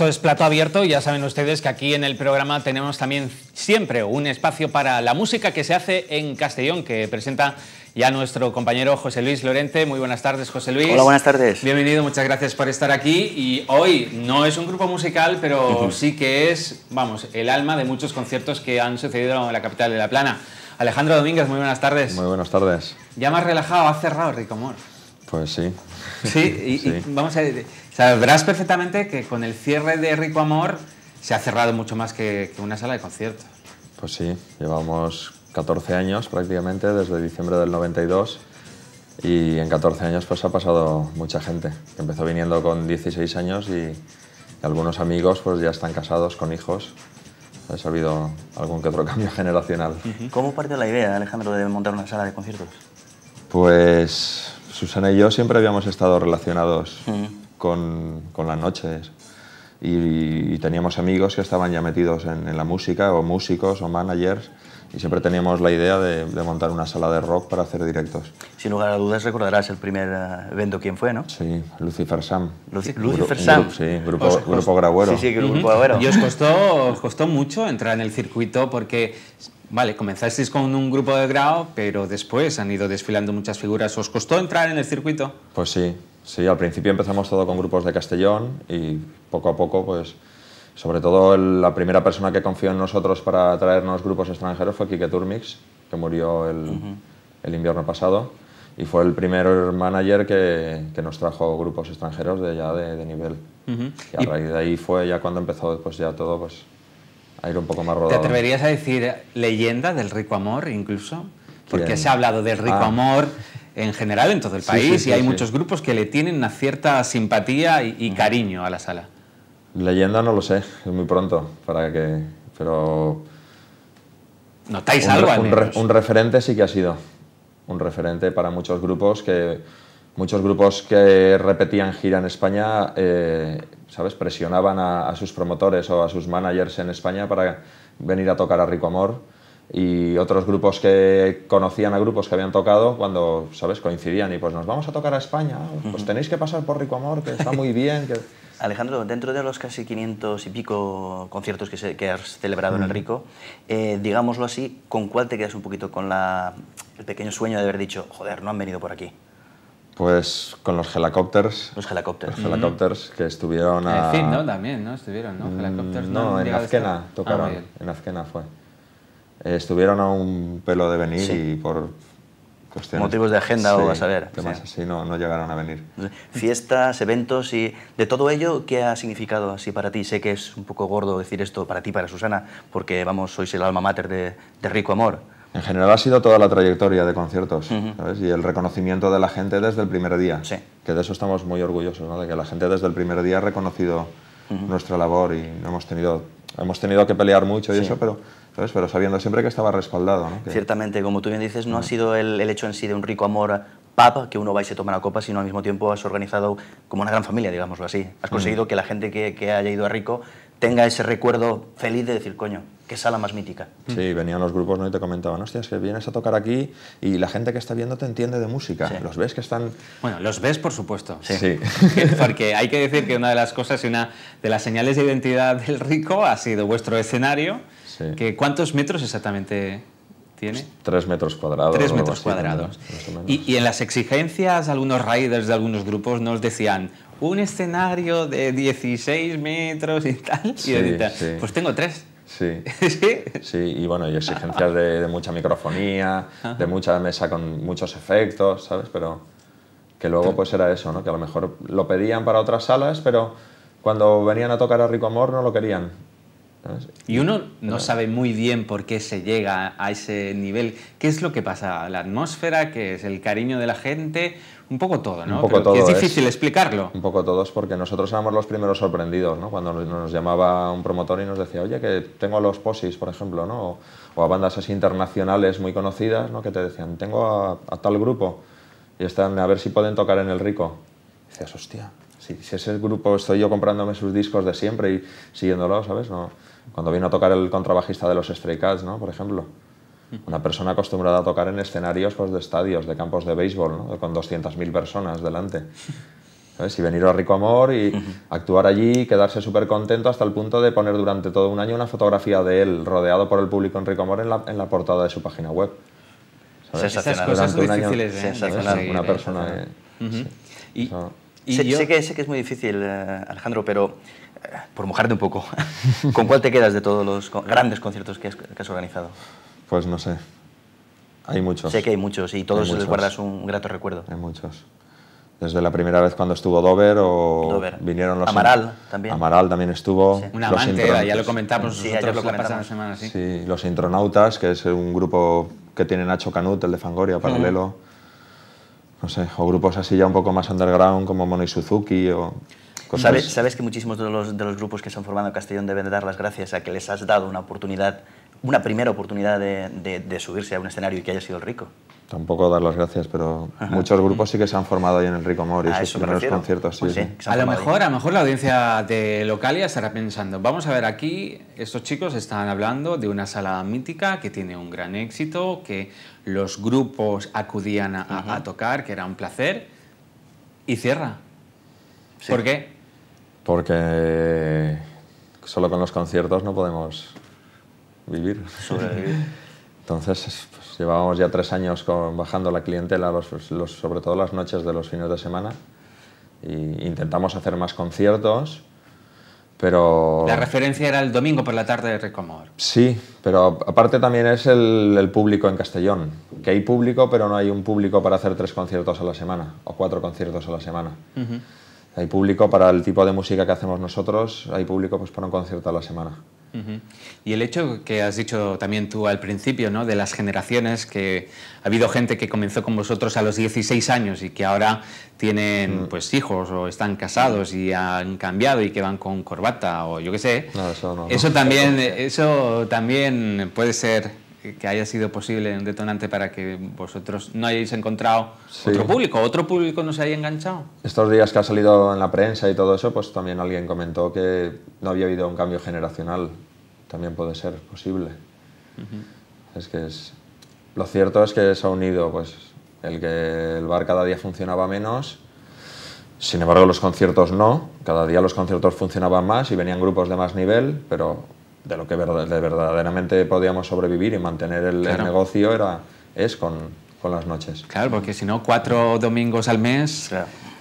esto es Plato Abierto. Ya saben ustedes que aquí en el programa tenemos también siempre un espacio para la música que se hace en Castellón, que presenta ya nuestro compañero José Luis Lorente. Muy buenas tardes, José Luis. Hola, buenas tardes. Bienvenido, muchas gracias por estar aquí. Y hoy no es un grupo musical, pero sí que es, vamos, el alma de muchos conciertos que han sucedido en la capital de La Plana. Alejandro Domínguez, muy buenas tardes. Muy buenas tardes. Ya más relajado, ha cerrado Rico Mor. Pues sí. Sí, y, vamos a ver, sabrás perfectamente que con el cierre de Rico Amor se ha cerrado mucho más que, una sala de concierto. Pues sí, llevamos 14 años prácticamente, desde diciembre del 92. Y en 14 años pues ha pasado mucha gente. Empezó viniendo con 16 años y, algunos amigos pues ya están casados con hijos. Ha habido algún que otro cambio generacional. ¿Cómo partió la idea, Alejandro, de montar una sala de conciertos? Pues Susana y yo siempre habíamos estado relacionados mm. con, las noches y, teníamos amigos que estaban ya metidos en la música o músicos o managers y siempre teníamos la idea de, montar una sala de rock para hacer directos. Sin lugar a dudas recordarás el primer eh, evento quién fue, ¿no? Sí, Lucifer Sam. Lucifer Sam. sí, grupo, os, grupo Sí, sí, Grupo Grauero. Y os costó, costó mucho entrar en el circuito porque Vale, comenzasteis con un grupo de grado, pero después han ido desfilando muchas figuras. ¿Os costó entrar en el circuito? Pues sí, sí. Al principio empezamos todo con grupos de Castellón y poco a poco pues sobre todo la primera persona que confió en nosotros para traernos grupos extranjeros fue Kike Turmix, que murió el, invierno pasado. Y fue el primer manager que, nos trajo grupos extranjeros de ya de, nivel. Y a raíz de ahí fue ya cuando empezó después ya todo pues, a ir un poco más rodado. ¿Te atreverías a decir leyenda del rico amor incluso? Porque se ha hablado del rico ah. amor en general en todo el país y hay muchos grupos que le tienen una cierta simpatía y, cariño a la sala. Leyenda no lo sé, es muy pronto para que. Pero. ¿Notáis algo? un, referente sí que ha sido. Un referente para muchos grupos que. Muchos grupos que repetían gira en España, eh, ¿sabes? Presionaban a, sus promotores o a sus managers en España para venir a tocar a Rico Amor. Y otros grupos que conocían a grupos que habían tocado, cuando, ¿sabes? Coincidían y pues nos vamos a tocar a España, ah, pues tenéis que pasar por Rico Amor, que está muy bien. Que... Alejandro, dentro de los casi 500 y pico conciertos que, se, que has celebrado en el mm. Rico, eh, digámoslo así, ¿con cuál te quedas un poquito con el pequeño sueño de haber dicho, joder, no han venido por aquí? Pues con los helicópteros. Los helicópteros. Los helicópteros que estuvieron a... En fin, ¿no? También, ¿no? Estuvieron, ¿no? Helicópteros. Mm, no, en Azquena tocaron. Ah, en Azquena fue. Eh, estuvieron a un pelo de venir y por motivos de agenda o a saber. sí. así no, no, llegaron a venir. Fiestas, eventos y de todo ello, ¿qué ha significado así para ti? Sé que es un poco gordo decir esto para ti, para Susana, porque vamos, sois el alma mater de, de Rico Amor. En general ha sido toda la trayectoria de conciertos ¿sabes? y el reconocimiento de la gente desde el primer día, sí. que de eso estamos muy orgullosos, ¿no? de que la gente desde el primer día ha reconocido nuestra labor y no hemos tenido, hemos tenido que pelear mucho y eso, pero pero sabiendo siempre que estaba respaldado. Ciertamente, como tú bien dices, no ha sido el, hecho en sí de un rico amor papa que uno va y se toma copa, sino al mismo tiempo has organizado como una gran familia, digámoslo así. Has conseguido que la gente que, haya ido a Rico tenga ese recuerdo feliz de decir, coño, qué sala más mítica. Sí, venían los grupos ¿no? y te comentaban, hostias, que vienes a tocar aquí y la gente que está viendo te entiende de música. Los ves que están... Bueno, los ves, por supuesto. Sí. sí. Porque hay que decir que una de las cosas y una de las señales de identidad del rico ha sido vuestro escenario ¿Cuántos metros exactamente tiene? Pues tres metros cuadrados. Tres metros cuadrados. y, en las exigencias, algunos riders de algunos grupos nos decían un escenario de 16 metros y tal. y pues tengo tres. Sí. sí. y bueno, y exigencias de, mucha microfonía, de mucha mesa con muchos efectos, ¿sabes? Pero que luego pues era eso, ¿no? Que a lo mejor lo pedían para otras salas, pero cuando venían a tocar a Rico Amor no lo querían. Ah, y uno no sabe muy bien por qué se llega a ese nivel. ¿Qué es lo que pasa? ¿La atmósfera? ¿Qué es el cariño de la gente? Un poco todo, ¿no? Un poco todo. es difícil explicarlo. Un poco todo es porque nosotros éramos los primeros sorprendidos, ¿no? Cuando nos llamaba un promotor y nos decía, oye, que tengo a los Posis, por ejemplo, ¿no? O, a bandas así internacionales muy conocidas, ¿no? Que te decían, tengo a, tal grupo y están a ver si pueden tocar en el Rico. Y decías, hostia, si, es ese grupo estoy yo comprándome sus discos de siempre y siguiéndolo, ¿sabes? Cuando vino a tocar el contrabajista de los Stray Cats, ¿no? Por ejemplo. Mm. Una persona acostumbrada a tocar en escenarios pues, de estadios, de campos de béisbol, ¿no? con 200.000 personas delante. ¿Sabes? Y venir a Rico Amor y actuar allí y quedarse súper contento hasta el punto de poner durante todo un año una fotografía de él rodeado por el público en Rico Amor en la, portada de su página web. Esas cosas son difíciles, Una persona... ¿eh? Eh, y, sé, que, sé que es muy difícil, eh, Alejandro, pero eh, por mojarte un poco, ¿con cuál te quedas de todos los grandes conciertos que has, organizado? Pues no sé. Hay muchos. Sé que hay muchos y todos les guardas un grato recuerdo. Hay muchos. Desde la primera vez cuando estuvo Dover o vinieron los... Amaral también. Amaral también estuvo. Un amante, ya lo comentamos nosotros lo la semana. ¿sí? los Intronautas, que es un grupo que tiene Nacho Canut, el de Fangoria, paralelo o grupos así ya un poco más underground como Mono y Suzuki o... ¿Sabes, sabes que muchísimos de los, de los grupos que se han formado en Castellón deben dar las gracias a que les has dado una oportunidad, una primera oportunidad de, subirse a un escenario y que haya sido rico. Tampoco dar las gracias, pero muchos grupos sí que se han formado ahí en el Mori, sus primeros conciertos. Sí, pues A lo mejor, a lo mejor la audiencia de Localia estará pensando, vamos a ver, aquí estos chicos están hablando de una sala mítica que tiene un gran éxito, que los grupos acudían a, tocar, que era un placer, y cierra. ¿Por qué? Porque solo con los conciertos no podemos vivir. Entonces, pues, llevábamos ya tres años con, bajando la clientela, pues, los, sobre todo las noches de los fines de semana. E intentamos hacer más conciertos, pero... La referencia era el domingo por la tarde de Recomor. Sí, pero aparte también es el, público en Castellón, que hay público, pero no hay un público para hacer tres conciertos a la semana o cuatro conciertos a la semana. Hay público para el tipo de música que hacemos nosotros, hay público pues, para un concierto a la semana. Y el hecho que has dicho también tú al principio, ¿no? de las generaciones, que ha habido gente que comenzó con vosotros a los 16 años y que ahora tienen mm. pues hijos o están casados y han cambiado y que van con corbata o yo qué sé. eso, también, eso también puede ser que haya sido posible un detonante para que vosotros no hayáis encontrado otro público, otro público no se haya enganchado. Estos días que ha salido en la prensa y todo eso, pues también alguien comentó que no había habido un cambio generacional. También puede ser posible. Es que es... Lo cierto es que se ha unido pues, el que el bar cada día funcionaba menos, sin embargo los conciertos no, cada día los conciertos funcionaban más y venían grupos de más nivel, pero de lo que verdaderamente podíamos sobrevivir y mantener el, negocio era, es con, las noches. Claro, porque si no, cuatro domingos al mes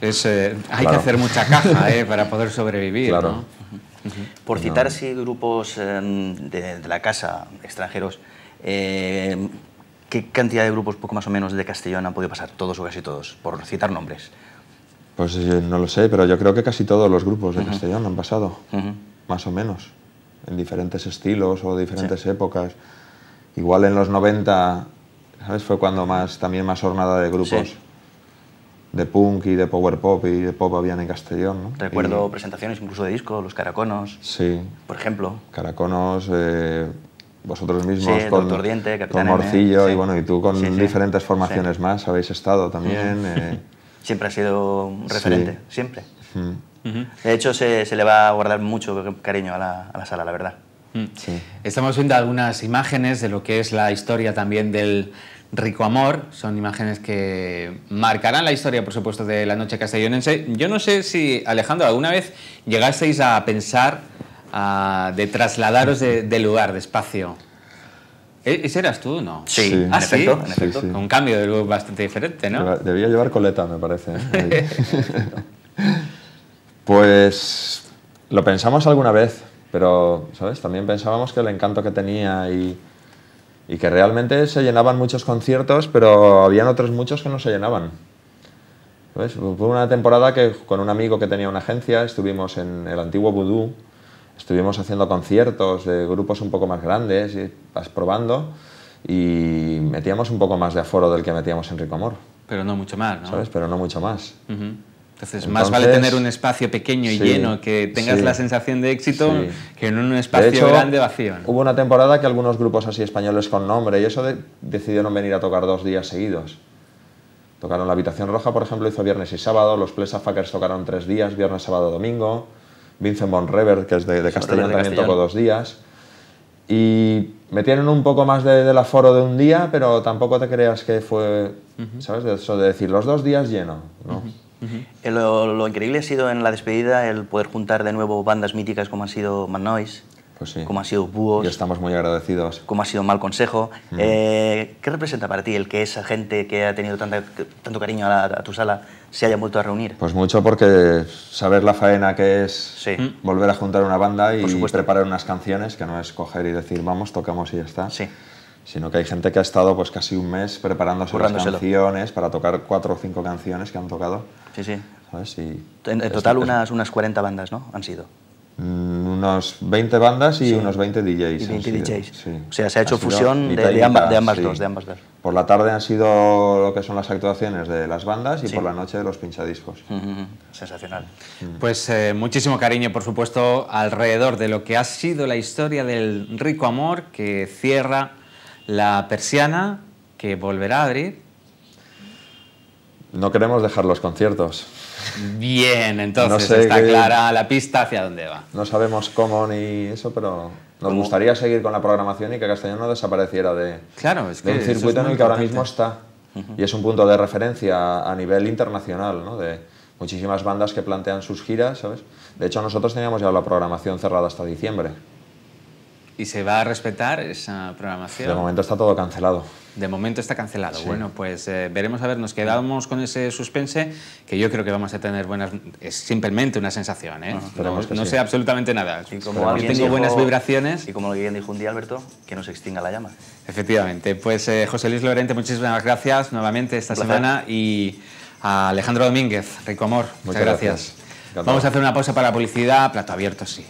es, eh, hay que hacer mucha caja eh, para poder sobrevivir. Por citar si grupos eh, de, la casa, extranjeros, ¿qué cantidad de grupos, poco más o menos, de Castellón han podido pasar? Todos o casi todos, por citar nombres. Pues no lo sé, pero yo creo que casi todos los grupos de Castellón han pasado, más o menos en diferentes estilos o diferentes épocas. Igual en los 90, ¿sabes? Fue cuando más, también más hornada de grupos. De punk y de power pop y de pop habían en Castellón. Recuerdo presentaciones incluso de disco, los Caraconos. Sí. Por ejemplo. Caraconos, eh, vosotros mismos con, Morcillo y bueno, y tú con diferentes formaciones más habéis estado también. Eh. Siempre ha sido un referente, siempre. De hecho, se, le va a guardar mucho cariño a la, sala, la verdad. Mm. Estamos viendo algunas imágenes de lo que es la historia también del Rico Amor. Son imágenes que marcarán la historia, por supuesto, de la noche castellonense. Yo no sé si, Alejandro, alguna vez llegasteis a pensar de trasladaros de, lugar, de espacio. ¿E, ¿Ese eras tú, no? Ah, sí, Un cambio de luz bastante diferente, ¿no? Debía llevar coleta, me parece. Pues lo pensamos alguna vez, pero, ¿sabes? También pensábamos que el encanto que tenía y, que realmente se llenaban muchos conciertos, pero habían otros muchos que no se llenaban. Fue una temporada que con un amigo que tenía una agencia estuvimos en el antiguo Voodoo, estuvimos haciendo conciertos de grupos un poco más grandes, y probando y metíamos un poco más de aforo del que metíamos en Ricomor. Pero no mucho más, ¿no? ¿Sabes? Pero no mucho más. Entonces, más vale tener un espacio pequeño y lleno que tengas la sensación de éxito que en un espacio grande vacío. Hubo una temporada que algunos grupos así españoles con nombre y eso decidieron venir a tocar dos días seguidos. Tocaron La Habitación Roja, por ejemplo, hizo viernes y sábado. Los Plesa Fackers tocaron tres días, viernes, sábado, domingo. Vincent von que es de, de Castellón, también tocó dos días. Y metieron un poco más de, del aforo de un día, pero tampoco te creas que fue, ¿sabes? eso de decir, los dos días lleno, ¿no? Eh, lo, increíble ha sido en la despedida el poder juntar de nuevo bandas míticas como ha sido Man Noise, pues como ha sido Búhos. estamos muy agradecidos. Como ha sido Mal Consejo. Eh, ¿Qué representa para ti el que esa gente que ha tenido tanto cariño a, tu sala se haya vuelto a reunir? Pues mucho porque saber la faena que es volver a juntar una banda y preparar unas canciones, que no es coger y decir vamos, tocamos y ya está sino que hay gente que ha estado pues casi un mes preparando sus canciones para tocar cuatro o cinco canciones que han tocado. Sí, sí. en, total unas, unas 40 bandas, ¿no? Han sido. Mm, unos 20 bandas y unos 20 DJs. DJs. O sea, se ha hecho fusión de, ambas dos, Por la tarde han sido lo que son las actuaciones de las bandas y por la noche los pinchadiscos. Sensacional. Mm. Pues eh, muchísimo cariño, por supuesto, alrededor de lo que ha sido la historia del Rico Amor que cierra la persiana que volverá a abrir. No queremos dejar los conciertos. Bien, entonces está clara la pista hacia dónde va. No sabemos cómo ni eso, pero nos gustaría seguir con la programación y que Castellano no desapareciera de, claro, es que circuito en el que ahora mismo está. Y es un punto de referencia a nivel internacional, de muchísimas bandas que plantean sus giras. De hecho, nosotros teníamos ya la programación cerrada hasta diciembre. ¿Y se va a respetar esa programación? De momento está todo cancelado. De momento está cancelado. Bueno, pues eh, veremos a ver, nos quedamos con ese suspense que yo creo que vamos a tener buenas... Es simplemente una sensación, ¿eh? no, sé absolutamente nada. Y como tengo buenas vibraciones. Y como alguien dijo un día, Alberto, que no se extinga la llama. Efectivamente. Pues eh, José Luis Lorente, muchísimas gracias nuevamente esta semana y a Alejandro Domínguez, Rico Amor, muchas, gracias. gracias. Vamos a hacer una pausa para la publicidad, plato abierto, sí.